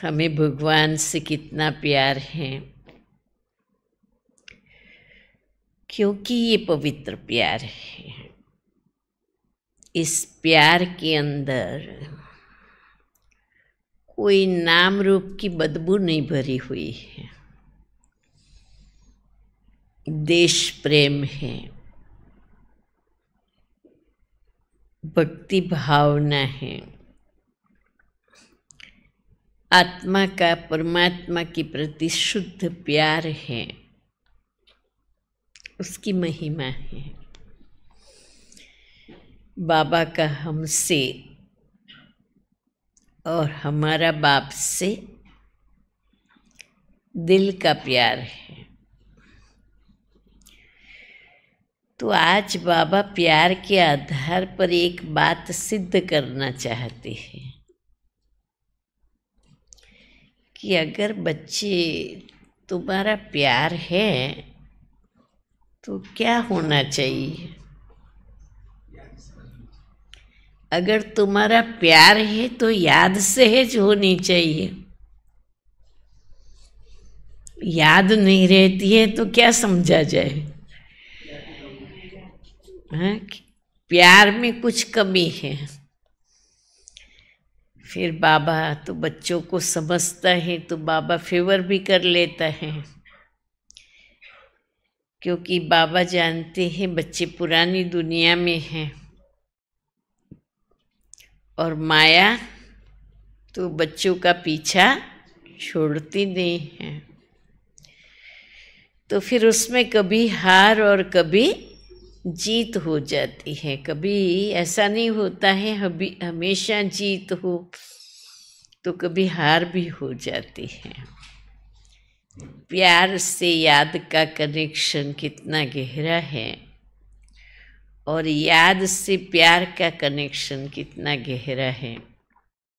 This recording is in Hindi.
हमें भगवान से कितना प्यार है क्योंकि ये पवित्र प्यार है इस प्यार के अंदर कोई नाम रूप की बदबू नहीं भरी हुई है देश प्रेम है भक्ति भावना है आत्मा का परमात्मा के प्रति शुद्ध प्यार है उसकी महिमा है बाबा का हमसे और हमारा बाप से दिल का प्यार है तो आज बाबा प्यार के आधार पर एक बात सिद्ध करना चाहते हैं कि अगर बच्चे तुम्हारा प्यार है तो क्या होना चाहिए अगर तुम्हारा प्यार है तो याद सहज होनी चाहिए याद नहीं रहती है तो क्या समझा जाए हाँ प्यार में कुछ कमी है फिर बाबा तो बच्चों को समझता है तो बाबा फेवर भी कर लेता है क्योंकि बाबा जानते हैं बच्चे पुरानी दुनिया में हैं और माया तो बच्चों का पीछा छोड़ती नहीं है तो फिर उसमें कभी हार और कभी जीत हो जाती है कभी ऐसा नहीं होता है हमेशा जीत हो तो कभी हार भी हो जाती है प्यार से याद का कनेक्शन कितना गहरा है और याद से प्यार का कनेक्शन कितना गहरा है